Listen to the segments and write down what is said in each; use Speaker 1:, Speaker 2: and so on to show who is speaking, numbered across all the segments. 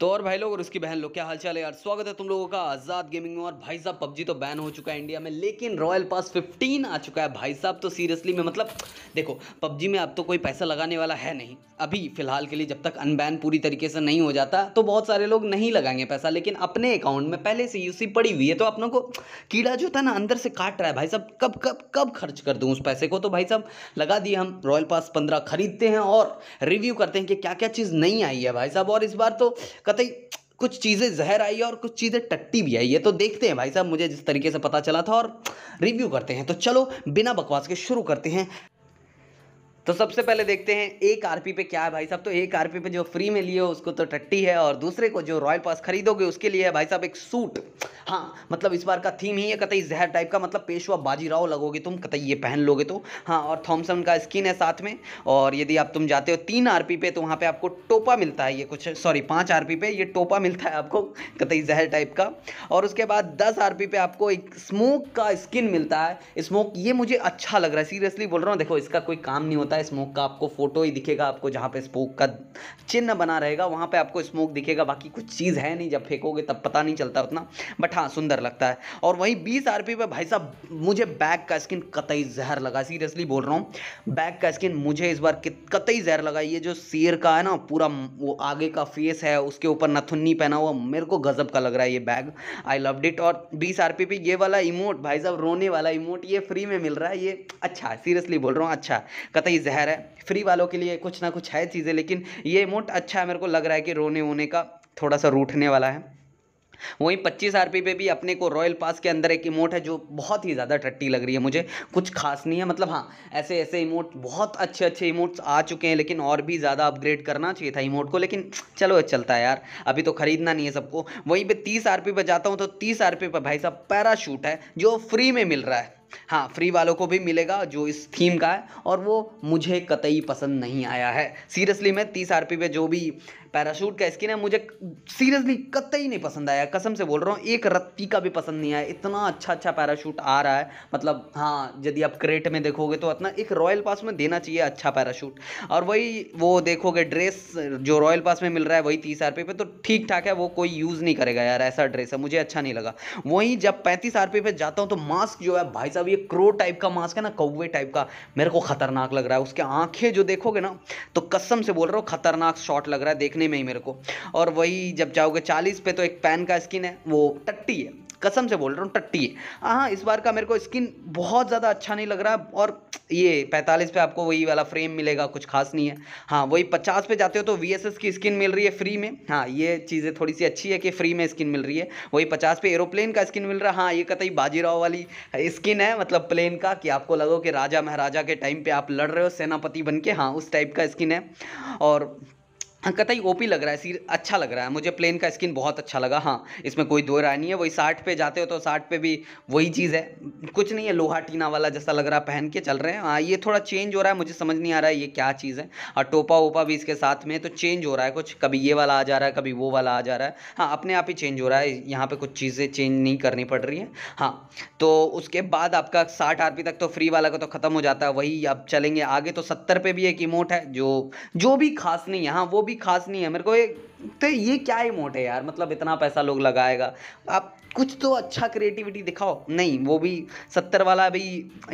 Speaker 1: तो और भाई लोग और उसकी बहन लोग क्या हालचाल है यार स्वागत है तुम लोगों का आज़ाद गेमिंग में और भाई साहब पबजी तो बैन हो चुका है इंडिया में लेकिन रॉयल पास 15 आ चुका है भाई साहब तो सीरियसली मैं मतलब देखो पबजी में अब तो कोई पैसा लगाने वाला है नहीं अभी फ़िलहाल के लिए जब तक अनबैन पूरी तरीके से नहीं हो जाता तो बहुत सारे लोग नहीं लगाएंगे पैसा लेकिन अपने अकाउंट में पहले से यूसी पड़ी हुई है तो अपनों को कीड़ा जो था ना अंदर से काट रहा है भाई साहब कब कब कब खर्च कर दूँ उस पैसे को तो भाई साहब लगा दिए हम रॉयल पास पंद्रह खरीदते हैं और रिव्यू करते हैं कि क्या क्या चीज़ नहीं आई है भाई साहब और इस बार तो कतई कुछ चीज़ें जहर आई है और कुछ चीज़ें टट्टी भी आई है तो देखते हैं भाई साहब मुझे जिस तरीके से पता चला था और रिव्यू करते हैं तो चलो बिना बकवास के शुरू करते हैं तो सबसे पहले देखते हैं एक आरपी पे क्या है भाई साहब तो एक आरपी पे जो फ्री में लिए हो उसको तो टट्टी है और दूसरे को जो रॉयल पास खरीदोगे उसके लिए है भाई साहब एक सूट हाँ मतलब इस बार का थीम ही है कतई जहर टाइप का मतलब पेशवा बाजीराव लगोगे तुम कतई ये पहन लोगे तो हाँ और थॉमसन का स्किन है साथ में और यदि आप तुम जाते हो तीन आर पे तो वहाँ पर आपको टोपा मिलता है ये कुछ सॉरी पाँच आर पे ये टोपा मिलता है आपको कतई जहर टाइप का और उसके बाद दस आर पे आपको एक स्मोक का स्किन मिलता है स्मोक ये मुझे अच्छा लग रहा है सीरियसली बोल रहा हूँ देखो इसका कोई काम नहीं होता है स्मोक का आपको फोटो ही दिखेगा आपको जहाँ पे स्मोक का चिन्ह बना रहेगा वहाँ पे आपको स्मोक दिखेगा बाकी कुछ चीज़ है नहीं जब फेंकोगे तब पता नहीं चलता उतना बट हाँ सुंदर लगता है और वहीं बीस आर पे भाई साहब मुझे बैग का स्किन कतई जहर लगा सीरियसली बोल रहा हूँ बैग का स्किन मुझे इस बार कतई जहर लगा ये जो शेर का है ना पूरा वो आगे का फेस है उसके ऊपर नथुन्नी पहना हुआ मेरे को गजब का लग रहा है ये बैग आई लव इट और बीस आर पे ये वाला इमोट भाई साहब रोने वाला इमोट ये फ्री में मिल रहा है ये अच्छा सीरियसली बोल रहा हूँ अच्छा कतई जहर है फ्री वालों के लिए कुछ ना कुछ है चीज़ें लेकिन ये अमाउंट अच्छा है मेरे को लग रहा है कि रोने वोने का थोड़ा सा रूठने वाला है वहीं पच्चीस आर पे भी अपने को रॉयल पास के अंदर एक इमोट है जो बहुत ही ज़्यादा टट्टी लग रही है मुझे कुछ खास नहीं है मतलब हाँ ऐसे ऐसे इमोट बहुत अच्छे अच्छे इमोट्स आ चुके हैं लेकिन और भी ज़्यादा अपग्रेड करना चाहिए था इमोट को लेकिन चलो चलता है यार अभी तो खरीदना नहीं है सबको वहीं पर तीस आर पे जाता हूँ तो तीस आर पे भाई साहब पैराशूट है जो फ्री में मिल रहा है हाँ फ्री वालों को भी मिलेगा जो इस थीम का है और वो मुझे कतई पसंद नहीं आया है सीरियसली मैं तीस आर पी पे जो भी पैराशूट का स्किन है मुझे सीरियसली कतई नहीं पसंद आया कसम से बोल रहा हूँ एक रत्ती का भी पसंद नहीं आया इतना अच्छा अच्छा पैराशूट आ रहा है मतलब हाँ यदि आप क्रेट में देखोगे तो इतना एक रॉयल पास में देना चाहिए अच्छा पैराशूट और वही वो देखोगे ड्रेस जो रॉयल पास में मिल रहा है वही तीस आर पे तो ठीक ठाक है वो कोई यूज़ नहीं करेगा यार ऐसा ड्रेस है मुझे अच्छा नहीं लगा वहीं जब पैंतीस आर पे जाता हूँ तो मास्क जो है भाई साहब ये क्रो टाइप का मास्क है ना कौवे टाइप का मेरे को खतरनाक लग रहा है उसके आंखें जो देखोगे ना तो कसम से बोल रहा हूँ खतरनाक शॉट लग रहा है देखने में ही मेरे को और वही जब जाओगे चालीस पे तो एक पैन का स्किन है वो टट्टी है कसम से बोल रहा हूँ टट्टी है हाँ इस बार का मेरे को स्किन बहुत ज़्यादा अच्छा नहीं लग रहा और ये पैंतालीस पे आपको वही वाला फ्रेम मिलेगा कुछ खास नहीं है हाँ वही पचास पे जाते हो तो वी की स्किन मिल रही है फ्री में हाँ ये चीज़ें थोड़ी सी अच्छी है कि फ्री में स्किन मिल रही है वही पचास पे एरोप्लेन का स्किन मिल रहा है हाँ ये कतई बाजीराव वाली स्किन है मतलब प्लेन का कि आपको लगो कि राजा महाराजा के टाइम पर आप लड़ रहे हो सेनापति बन के हाँ उस टाइप का स्किन है और कतई ओपी लग रहा है सीर अच्छा लग रहा है मुझे प्लेन का स्किन बहुत अच्छा लगा हाँ इसमें कोई दो राय नहीं है वही साठ पे जाते हो तो साठ पे भी वही चीज़ है कुछ नहीं है लोहा टीना वाला जैसा लग रहा है पहन के चल रहे हैं हाँ ये थोड़ा चेंज हो रहा है मुझे समझ नहीं आ रहा है ये क्या चीज़ है और टोपा ओपा भी इसके साथ में तो चेंज हो रहा है कुछ कभी ये वाला आ जा रहा है कभी वो वाला आ जा रहा है हाँ अपने आप ही चेंज हो रहा है यहाँ पर कुछ चीज़ें चेंज नहीं करनी पड़ रही हैं हाँ तो उसके बाद आपका साठ आर तक तो फ्री वाला का तो ख़त्म हो जाता है वही अब चलेंगे आगे तो सत्तर पे भी एक इमोट है जो जो भी खास नहीं हाँ वो भी खास नहीं है मेरे को एक तो ये क्या इमोट है यार मतलब इतना पैसा लोग लगाएगा आप कुछ तो अच्छा क्रिएटिविटी दिखाओ नहीं वो भी सत्तर वाला भी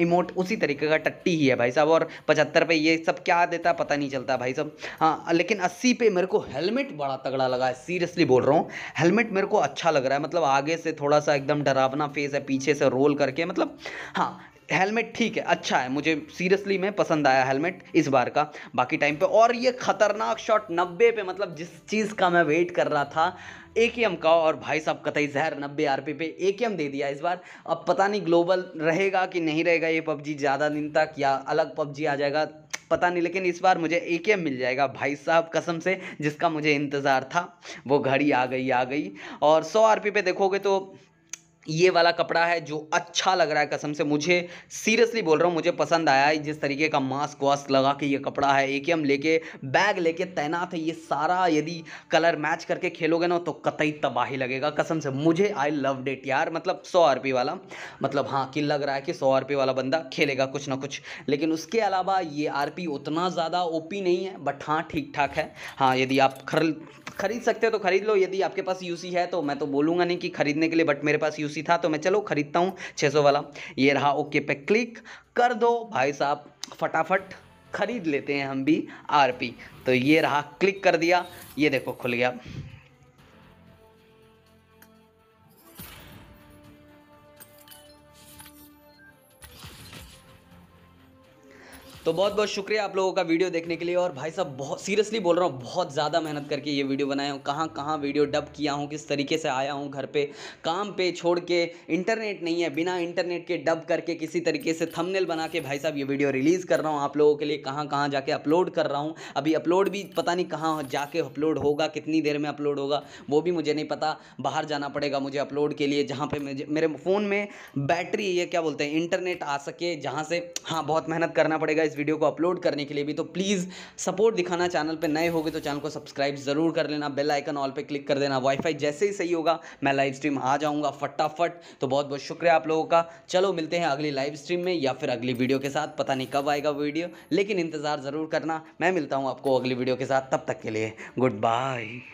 Speaker 1: इमोट उसी तरीके का टट्टी ही है भाई साहब और पचहत्तर पे ये सब क्या देता पता नहीं चलता भाई साहब हाँ लेकिन अस्सी पे मेरे को हेलमेट बड़ा तगड़ा लगा है सीरियसली बोल रहा हूँ हेलमेट मेरे को अच्छा लग रहा है मतलब आगे से थोड़ा सा एकदम डरावना फेस है पीछे से रोल करके मतलब हाँ हेलमेट ठीक है अच्छा है मुझे सीरियसली मैं पसंद आया हेलमेट इस बार का बाकी टाइम पे और ये ख़तरनाक शॉट नब्बे पे मतलब जिस चीज़ का मैं वेट कर रहा था ए के एम का और भाई साहब कतई जहर नब्बे आर पी पे ए के एम दे दिया इस बार अब पता नहीं ग्लोबल रहेगा कि नहीं रहेगा ये पबजी ज़्यादा दिन तक या अलग पबजी आ जाएगा पता नहीं लेकिन इस बार मुझे ए के एम मिल जाएगा भाई साहब कसम से जिसका मुझे इंतज़ार था वो घड़ी आ गई आ गई और सौ आर पी पे देखोगे तो ये वाला कपड़ा है जो अच्छा लग रहा है कसम से मुझे सीरियसली बोल रहा हूँ मुझे पसंद आया है जिस तरीके का मास्क वास्क लगा के ये कपड़ा है एक ही हम लेके बैग लेके तैनात है ये सारा यदि कलर मैच करके खेलोगे ना तो कतई तबाही लगेगा कसम से मुझे आई लव डेट यार मतलब सौ आर वाला मतलब हाँ कि लग रहा है कि सौ आर वाला बंदा खेलेगा कुछ ना कुछ लेकिन उसके अलावा ये आर उतना ज़्यादा ओ नहीं है बट हाँ ठीक ठाक है हाँ यदि आप खर खरीद सकते हो तो खरीद लो यदि आपके पास यू है तो मैं तो बोलूँगा नहीं कि खरीदने के लिए बट मेरे पास यू यूसी था तो मैं चलो ख़रीदता हूँ 600 वाला ये रहा ओके पे क्लिक कर दो भाई साहब फटाफट ख़रीद लेते हैं हम भी आरपी तो ये रहा क्लिक कर दिया ये देखो खुल गया तो बहुत बहुत शुक्रिया आप लोगों का वीडियो देखने के लिए और भाई साहब बहुत सीरियसली बोल रहा हूँ बहुत ज़्यादा मेहनत करके ये वीडियो बनाया हूँ कहाँ कहाँ वीडियो डब किया हूँ किस तरीके से आया हूँ घर पे काम पे छोड़ के इंटरनेट नहीं है बिना इंटरनेट के डब करके किसी तरीके से थंबनेल बना के भाई साहब ये वीडियो रिलीज़ कर रहा हूँ आप लोगों के लिए कहाँ कहाँ जाके अपलोड कर रहा हूँ अभी अपलोड भी पता नहीं कहाँ जाके अपलोड होगा कितनी देर में अपलोड होगा वो भी मुझे नहीं पता बाहर जाना पड़ेगा मुझे अपलोड के लिए जहाँ पर मेरे फ़ोन में बैटरी ये क्या बोलते हैं इंटरनेट आ सके जहाँ से हाँ बहुत मेहनत करना पड़ेगा इस इस वीडियो को अपलोड करने के लिए भी तो प्लीज़ सपोर्ट दिखाना चैनल पर नए होगे तो चैनल को सब्सक्राइब ज़रूर कर लेना बेल आइकन ऑल पर क्लिक कर देना वाईफाई जैसे ही सही होगा मैं लाइव स्ट्रीम आ जाऊँगा फटाफट तो बहुत बहुत शुक्रिया आप लोगों का चलो मिलते हैं अगली लाइव स्ट्रीम में या फिर अगली वीडियो के साथ पता नहीं कब आएगा वीडियो लेकिन इंतज़ार ज़रूर करना मैं मिलता हूँ आपको अगली वीडियो के साथ तब तक के लिए गुड बाय